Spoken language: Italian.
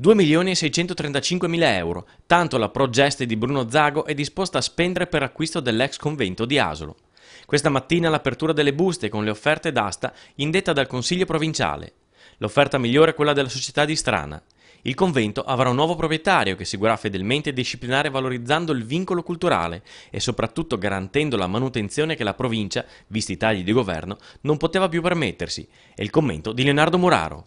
2.635.000 euro, tanto la progeste di Bruno Zago è disposta a spendere per acquisto dell'ex convento di Asolo. Questa mattina l'apertura delle buste con le offerte d'asta indetta dal Consiglio provinciale. L'offerta migliore è quella della società di Strana. Il convento avrà un nuovo proprietario che seguirà fedelmente e disciplinare valorizzando il vincolo culturale e soprattutto garantendo la manutenzione che la provincia, visti i tagli di governo, non poteva più permettersi, è il commento di Leonardo Muraro.